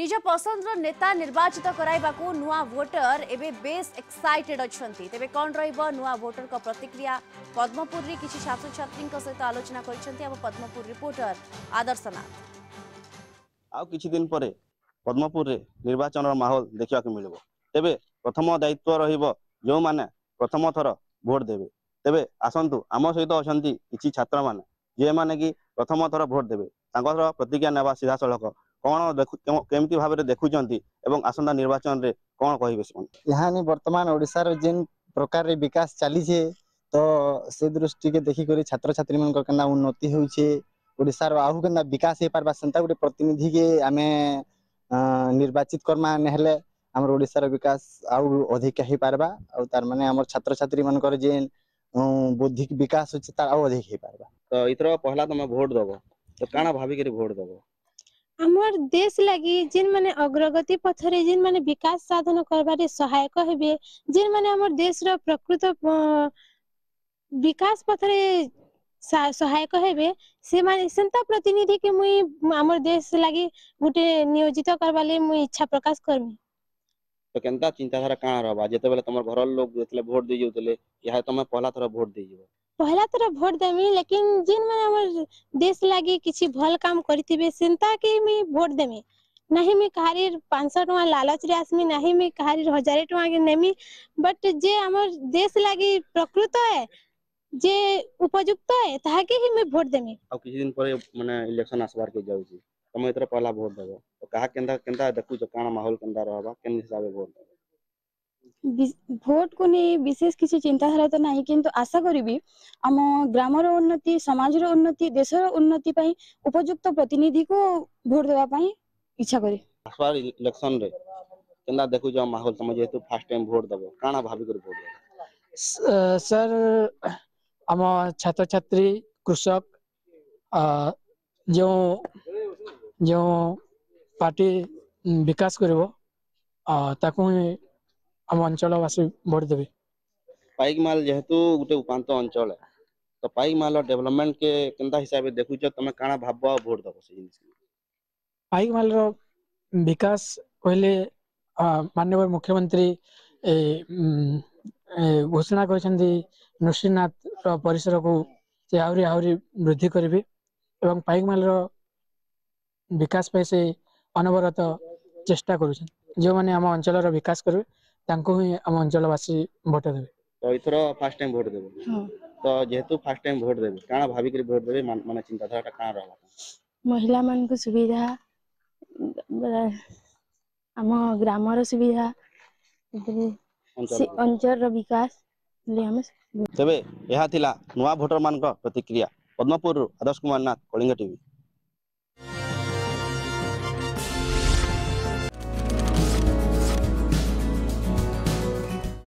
নিজ পসন্দর নেতা নির্বাচিত করাইবাকু নূয়া ভোটর এবে বেশ এক্সাইটেড অনেক তেবে কণ রহব নূয়া ভোটর প্রতিক্রিয়া পদ্মপুরের কিছু ছাত্রছাত্রী সহ আলোচনা করেছেন আম পদ্মপুর রিপোর্টর আদর্শ নাথ আউ কিছুদিন পরে পদ্মপুরে নির্বাচনের মাহল দেখা মিলব তেবে প্রথম দায়িত্ব রহব যে প্রথম থর ভোট দেবে তেবে আসন্তু আম সহিত অনেক কিছু ছাত্র মানে যে মানে কি প্রথম থর ভোট দেবে তাঁর প্রতিক্রিয়া নেওয়া সিধাসলখ କଣ କେମିତି ଭାବରେ ଦେଖୁଛନ୍ତି ଏବଂ ଆସନ୍ତା ନିର୍ବାଚନରେ କଣ କହିବେ ସେମାନେ ଏହାନି ବର୍ତ୍ତମାନ ଓଡ଼ିଶାର ଯେନ୍ ପ୍ରକାରରେ ବିକାଶ ଚାଲିଛେ ତ ସେ ଦୃଷ୍ଟିକେ ଦେଖିକରି ଛାତ୍ରଛାତ୍ରୀମାନଙ୍କର କେନ୍ତା ଉନ୍ନତି ହେଉଛେ ଓଡ଼ିଶାର ଆଉ କେନ୍ତା ବିକାଶ ହେଇପାରବା ସେନ୍ତା ଗୋଟେ ପ୍ରତିନିଧିକେ ଆମେ ନିର୍ବାଚିତ କର୍ମା ନେହେଲେ ଆମର ଓଡ଼ିଶାର ବିକାଶ ଆଉ ଅଧିକା ହେଇପାରବା ଆଉ ତାର ମାନେ ଆମର ଛାତ୍ରଛାତ୍ରୀମାନଙ୍କର ଯେନ୍ ବୌଦ୍ଧିକ ବିକାଶ ଅଛି ତାର ଆଉ ଅଧିକ ହେଇପାରବା ତ ଏଥର ପହଲା ତମେ ଭୋଟ ଦବ ତ କାଣା ଭାବିକରି ଭୋଟ ଦବ ଆମର ଦେଶ ଲାଗି ଯେନ୍ମାନେ ଅଗ୍ରଗତି ପଥରେ ଯେନ୍ମାନେ ବିକାଶ ସାଧନ କରିବାରେ ସହାୟକ ହେବେ ଯେନ୍ମାନେ ଆମର ଦେଶର ପ୍ରକୃତ ବିକାଶ ପଥରେ ସହାୟକ ହେବେ ସେମାନେ ସେନ୍ତା ପ୍ରତିନିଧି କି ମୁଇଁ ଆମର ଦେଶ ଲାଗି ଗୋଟେ ନିୟୋଜିତ କରବା ଲାଗି ମୁଇଁ ଇଚ୍ଛା ପ୍ରକାଶ କରମି ତ କେନ୍ତା ଚିନ୍ତାଧାରା କାଣା ରହବା ଯେତେବେଳେ ତମର ଘରର ଲୋକ ଯେତେବେଳେ ଭୋଟ ଦେଇ ଯାଉଥିଲେ ଏହା ତମେ ପହଲା ଥର ଭୋଟ ଦେଇଯିବ ପହିଲା ଥର ଭୋଟ ଦେମି ଲେକିନ ଯେନମାନେ ଆମର ଦେଶ ଲାଗି କିଛି ଭଲ କାମ କରିଥିବେ ସେନ୍ତାକେ ମୁଇଁ ଭୋଟ ଦେମି ନାହିଁ ମୁଇଁ କାହାରିର ପାଞ୍ଚଶହ ଟଙ୍କା ଲାଲଚରେ ଆସମି ନାହିଁ ମୁଇଁ କାହାରିର ହଜାରେ ଟଙ୍କାକେ ନେମି ବଟ୍ ଯେ ଆମର ଦେଶ ଲାଗି ପ୍ରକୃତ ହେ ଯେ ଉପଯୁକ୍ତ ହେ ତାହାକେ ହିଁ ମୁଇଁ ଭୋଟ ଦେମି ଆଉ କିଛି ଦିନ ପରେ ମାନେ ଇଲେକ୍ସନ ଆସିବାର କେ ଯାଉଛି ତମେ ଏଥର ପହିଲା ଭୋଟ ଦେବ ତ କାହା କେନ୍ତା କେନ୍ତା ଦେଖୁଛ କାଣା ମାହୋଲ କେନ୍ତା ରହିବା କେନ୍ ହିସାବରେ ଭୋଟ ଦେବ ভোটକୁ ନେଇ ବିଶେଷ କିଛି ଚିନ୍ତାଧାରା ତ ନାହିଁ କିନ୍ତୁ ଆଶା କରିବି ଆମ ଗ୍ରାମର ଉନ୍ନତି ସମାଜର ଉନ୍ନତି ଦେଶର ଉନ୍ନତି ପାଇଁ ଉପଯୁକ୍ତ ପ୍ରତିନିଧିକୁ ଭୋଟ ଦେବା ପାଇଁ ଇଚ୍ଛା କରେ ଇଲେକ୍ସନରେ କେନ୍ତା ଦେଖୁଛ ମାହୋଲ ତମେ ଯେହେତୁ ଫାର୍ଷ୍ଟ ଟାଇମ ଭୋଟ ଦେବ କାଣା ଭାବିକରି ଭୋଟ ଦେବ ସାର୍ ଆମ ଛାତ୍ରଛାତ୍ରୀ କୃଷକ ଯେଉଁ ଯେଉଁ ପାର୍ଟି ବିକାଶ କରିବ ତାକୁ ହିଁ ଆମ ଅଞ୍ଚଳବାସୀ ଭୋଟ ଦେବେ ପାଇକମାଲ ଯେହେତୁ ଗୋଟେ ଉପାନ୍ତ ଅଞ୍ଚଳ ତ ପାଇକମାଲର ଡେଭଲପମେଣ୍ଟ କେ କେନ୍ତା ହିସାବରେ ଦେଖୁଛ ତମେ କାଣା ଭାବ ଆଉ ଭୋଟ ଦବ ସେ ଜିନିଷ ପାଇକମାଲର ବିକାଶ କହିଲେ ମାନ୍ୟବର ମୁଖ୍ୟମନ୍ତ୍ରୀ ଘୋଷଣା କରିଛନ୍ତି ନୃସିଂହନାଥର ପରିସରକୁ ସେ ଆହୁରି ଆହୁରି ବୃଦ୍ଧି କରିବେ ଏବଂ ପାଇକମାଲର ବିକାଶ ପାଇଁ ସେ ଅନବରତ ଚେଷ୍ଟା କରୁଛନ୍ତି ଯେଉଁମାନେ ଆମ ଅଞ୍ଚଳର ବିକାଶ କରିବେ ତାଙ୍କୁ ହିଁ ଆମ ଅଞ୍ଚଳବାସୀ ଭୋଟ ଦେବେ ତ ଏଥର ଫାର୍ଷ୍ଟ ଟାଇମ୍ ଭୋଟ ଦେବେ ତ ଯେହେତୁ ଫାର୍ଷ୍ଟ ଟାଇମ୍ ଭୋଟ ଦେବେ କାଣା ଭାବିକରି ଭୋଟ ଦେବେ ମାନେ ଚିନ୍ତାଧାରାଟା କାଣା ରହିବା ମହିଳାମାନଙ୍କୁ ସୁବିଧା ଆମ ଗ୍ରାମର ସୁବିଧା ଅଞ୍ଚଳର ବିକାଶ ତେବେ ଏହା ଥିଲା ନୂଆ ଭୋଟରମାନଙ୍କ ପ୍ରତିକ୍ରିୟା ପଦ୍ମପୁରରୁ ଆଦର୍ଶ କୁମାର ନାଥ କଳିଙ୍ଗ ଟିଭି